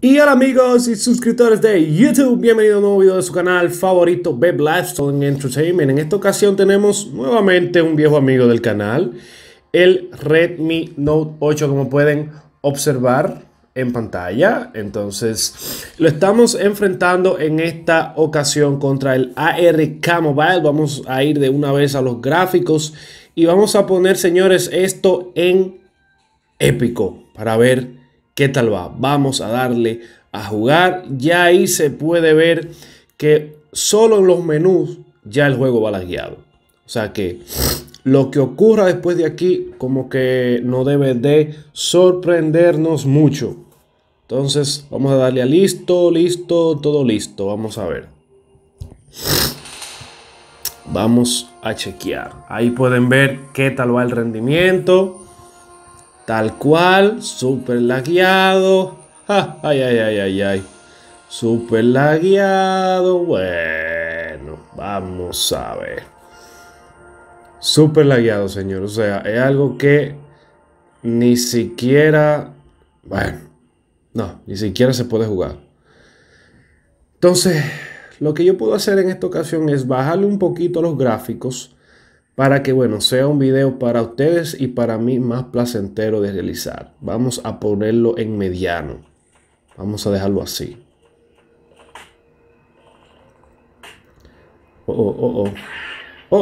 Y hola amigos y suscriptores de YouTube, bienvenido a un nuevo video de su canal favorito Beb Lifestyle Entertainment. En esta ocasión tenemos nuevamente un viejo amigo del canal, el Redmi Note 8, como pueden observar en pantalla. Entonces, lo estamos enfrentando en esta ocasión contra el ARK Mobile. Vamos a ir de una vez a los gráficos y vamos a poner, señores, esto en épico para ver ¿Qué tal va? Vamos a darle a jugar. Ya ahí se puede ver que solo en los menús ya el juego va lagueado. O sea que lo que ocurra después de aquí como que no debe de sorprendernos mucho. Entonces vamos a darle a listo, listo, todo listo. Vamos a ver. Vamos a chequear. Ahí pueden ver qué tal va el rendimiento. Tal cual, super lagueado. ay, ay, ay, ay, ay. Super lagueado. Bueno, vamos a ver. Super lagueado, señor. O sea, es algo que ni siquiera... Bueno, no, ni siquiera se puede jugar. Entonces, lo que yo puedo hacer en esta ocasión es bajarle un poquito los gráficos para que, bueno, sea un video para ustedes y para mí más placentero de realizar. Vamos a ponerlo en mediano. Vamos a dejarlo así. Oh oh, oh, oh,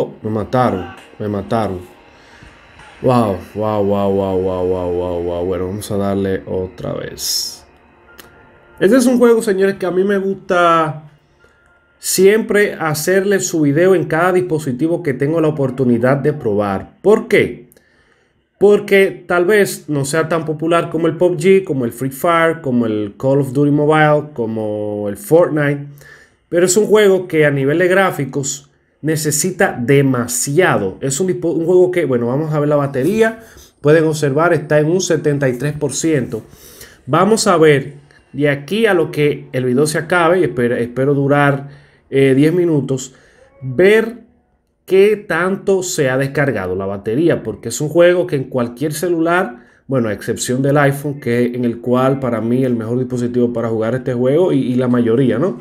oh, me mataron. Me mataron. Wow, wow, wow, wow, wow, wow, wow, wow. Bueno, vamos a darle otra vez. Este es un juego, señores, que a mí me gusta siempre hacerle su video en cada dispositivo que tengo la oportunidad de probar. ¿Por qué? Porque tal vez no sea tan popular como el PUBG, como el Free Fire, como el Call of Duty Mobile, como el Fortnite. Pero es un juego que a nivel de gráficos necesita demasiado. Es un, juego que, bueno, vamos a ver la batería. Pueden observar, está en un 73%. Vamos a ver de aquí a lo que el video se acabe, y espero, espero durar 10 eh, minutos, ver qué tanto se ha descargado la batería, porque es un juego que en cualquier celular, bueno, a excepción del iPhone, que en el cual para mí el mejor dispositivo para jugar este juego y, la mayoría, ¿no?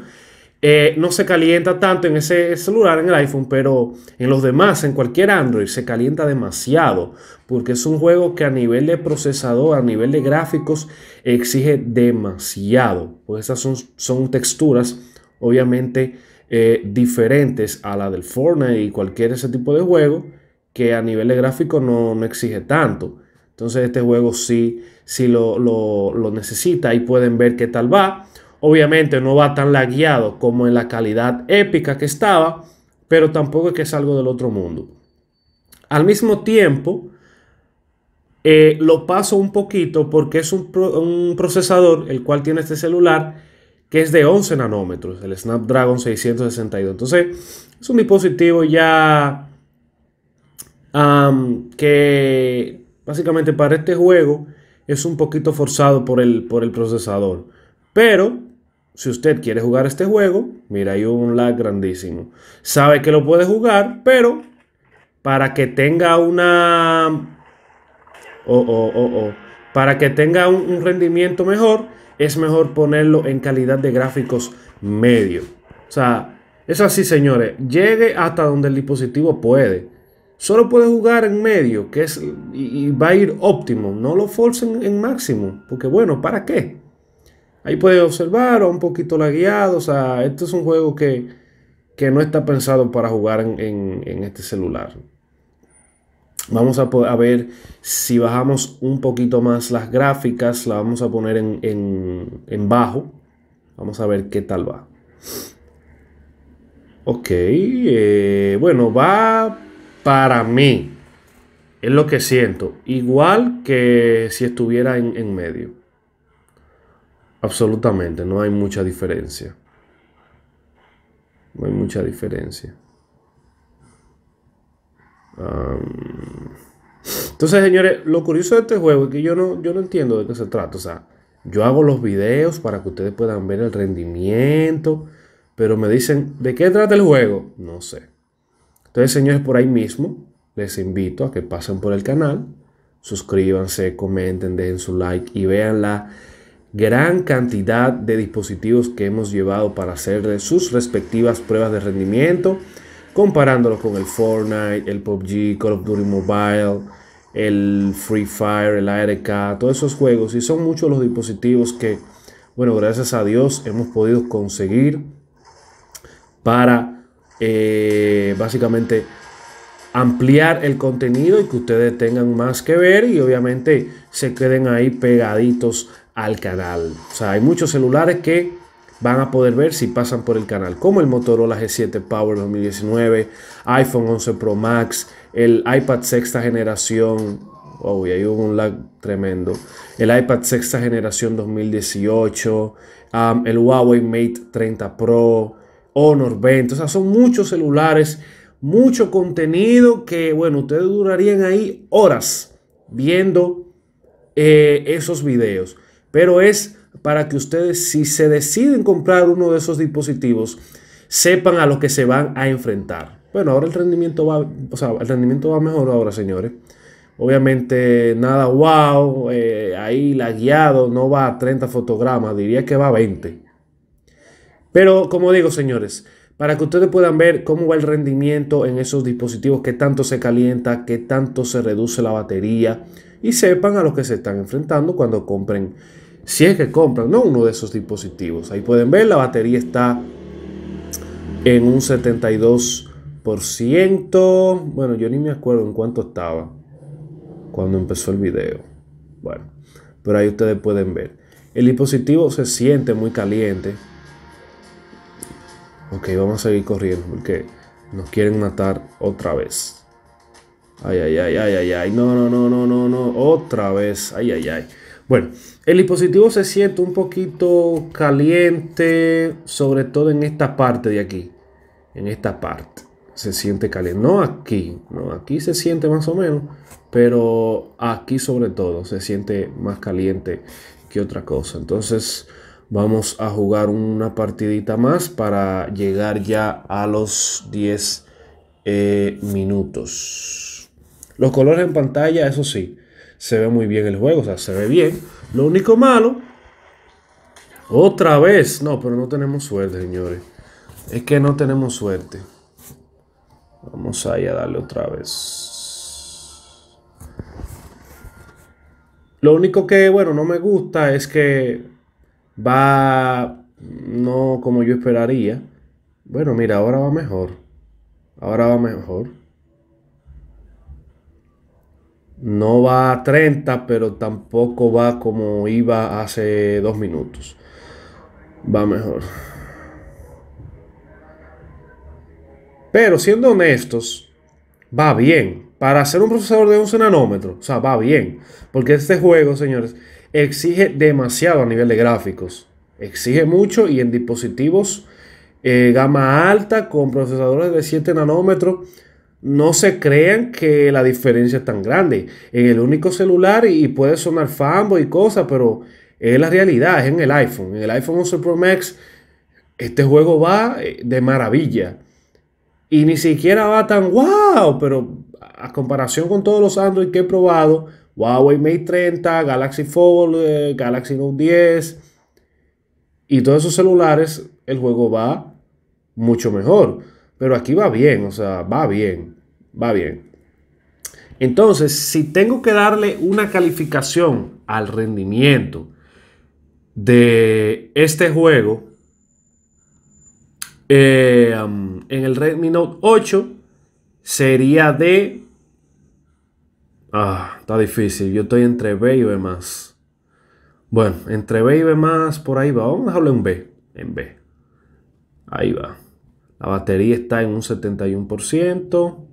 Eh, no se calienta tanto en ese celular, en el iPhone, pero en los demás, en cualquier Android, se calienta demasiado, porque es un juego que a nivel de procesador, a nivel de gráficos, exige demasiado. Pues esas son, son texturas, obviamente, eh, diferentes a la del Fortnite y cualquier ese tipo de juego que a nivel de gráfico no, no exige tanto. Entonces este juego sí, si lo, lo, necesita y pueden ver qué tal va. Obviamente no va tan lagueado como en la calidad épica que estaba, pero tampoco es que es algo del otro mundo. Al mismo tiempo, eh, lo paso un poquito porque es un, un procesador el cual tiene este celular que es de 11 nanómetros, el Snapdragon 662. Entonces, es un dispositivo ya que básicamente para este juego es un poquito forzado por el, por el procesador. Pero si usted quiere jugar este juego, mira, hay un lag grandísimo. Sabe que lo puede jugar, pero para que tenga una... Oh, oh, oh, para que tenga un rendimiento mejor, es mejor ponerlo en calidad de gráficos medio. O sea, es así, señores. Llegue hasta donde el dispositivo puede. Solo puede jugar en medio, que es y, va a ir óptimo. No lo forcen en máximo, porque bueno, ¿para qué? Ahí puede observar, o un poquito lagueado. O sea, esto es un juego que, que no está pensado para jugar en, en este celular. Vamos a, ver si bajamos un poquito más las gráficas, la vamos a poner en, bajo. Vamos a ver qué tal va. Ok, eh, bueno, va para mí. Es lo que siento. Igual que si estuviera en medio. Absolutamente, no hay mucha diferencia. No hay mucha diferencia entonces, señores, lo curioso de este juego es que yo no, yo no entiendo de qué se trata. O sea, yo hago los videos para que ustedes puedan ver el rendimiento, pero me dicen, ¿de qué trata el juego? No sé. Entonces, señores, por ahí mismo, les invito a que pasen por el canal, suscríbanse, comenten, dejen su like y vean la gran cantidad de dispositivos que hemos llevado para hacer sus respectivas pruebas de rendimiento comparándolo con el Fortnite, el PUBG, Call of Duty Mobile, el Free Fire, el ARK, todos esos juegos. Y son muchos los dispositivos que, bueno, gracias a Dios hemos podido conseguir para eh, básicamente ampliar el contenido y que ustedes tengan más que ver y obviamente se queden ahí pegaditos al canal. O sea, hay muchos celulares que van a poder ver si pasan por el canal, como el Motorola G7 Power 2019, iPhone 11 Pro Max, el iPad sexta generación, uy, un lag tremendo, el iPad sexta generación 2018, el Huawei Mate 30 Pro, Honor 20, o sea, son muchos celulares, mucho contenido que, bueno, ustedes durarían ahí horas viendo eh, esos videos pero es para que ustedes, si se deciden comprar uno de esos dispositivos, sepan a lo que se van a enfrentar. Bueno, ahora el rendimiento va, o sea, el rendimiento va mejor ahora, señores. Obviamente, nada, wow, eh, ahí la guiado no va a 30 fotogramas, diría que va a 20. Pero como digo, señores, para que ustedes puedan ver cómo va el rendimiento en esos dispositivos, qué tanto se calienta, qué tanto se reduce la batería y sepan a lo que se están enfrentando cuando compren si es que compran uno de esos dispositivos. Ahí pueden ver, la batería está en un 72%. Bueno, yo ni me acuerdo en cuánto estaba cuando empezó el video. Bueno, pero ahí ustedes pueden ver. El dispositivo se siente muy caliente. Ok, vamos a seguir corriendo porque nos quieren matar otra vez. Ay, ay, ay, ay, ay, ay. No, no, no, no, no, no. Otra vez. Ay, ay, ay. Bueno, el dispositivo se siente un poquito caliente, sobre todo en esta parte de aquí. En esta parte se siente caliente. No aquí, no, aquí se siente más o menos, pero aquí sobre todo se siente más caliente que otra cosa. Entonces vamos a jugar una partidita más para llegar ya a los 10 eh, minutos. Los colores en pantalla, eso sí se ve muy bien el juego, o sea, se ve bien. Lo único malo, otra vez, no, pero no tenemos suerte, señores. Es que no tenemos suerte. Vamos ahí a darle otra vez. Lo único que, bueno, no me gusta es que va no como yo esperaría. Bueno, mira, ahora va mejor. Ahora va mejor no va a 30, pero tampoco va como iba hace dos minutos. Va mejor. Pero siendo honestos, va bien. Para ser un procesador de 11 nanómetros, o sea, va bien. Porque este juego, señores, exige demasiado a nivel de gráficos. Exige mucho y en dispositivos eh, gama alta con procesadores de 7 nanómetros no se crean que la diferencia es tan grande. En el único celular y puede sonar fanboy y cosas, pero es la realidad, es en el iPhone. En el iPhone 11 Pro Max este juego va eh, de maravilla. Y ni siquiera va tan wow, pero a comparación con todos los Android que he probado, Huawei Mate 30, Galaxy Fold, eh, Galaxy Note 10 y todos esos celulares, el juego va mucho mejor. Pero aquí va bien, o sea, va bien. Va bien. Entonces, si tengo que darle una calificación al rendimiento de este juego eh, um, en el Redmi Note 8, sería de... Ah, está difícil. Yo estoy entre B y B más. Bueno, entre B y B más, por ahí va. Vamos a dejarlo en B. En B. Ahí va. La batería está en un 71%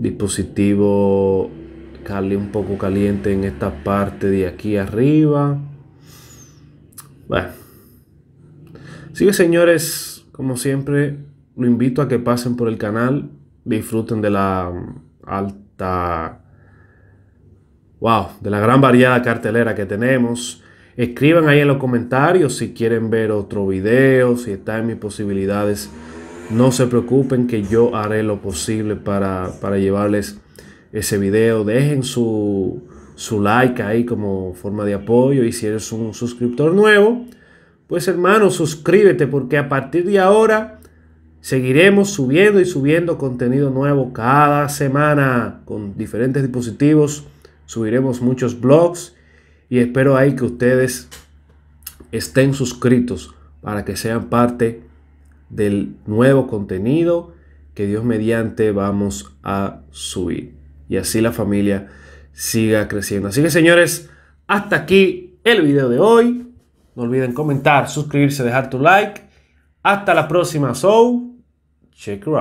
dispositivo cali un poco caliente en esta parte de aquí arriba. Bueno. Así señores, como siempre, lo invito a que pasen por el canal, disfruten de la um, alta... Wow, de la gran variada cartelera que tenemos. Escriban ahí en los comentarios si quieren ver otro video, si está en mis posibilidades no se preocupen que yo haré lo posible para, llevarles ese video. Dejen su, su, like ahí como forma de apoyo. Y si eres un suscriptor nuevo, pues hermano, suscríbete porque a partir de ahora seguiremos subiendo y subiendo contenido nuevo cada semana con diferentes dispositivos. Subiremos muchos blogs y espero ahí que ustedes estén suscritos para que sean parte del nuevo contenido que Dios mediante vamos a subir. Y así la familia siga creciendo. Así que señores, hasta aquí el video de hoy. No olviden comentar, suscribirse, dejar tu like. Hasta la próxima. show check it out.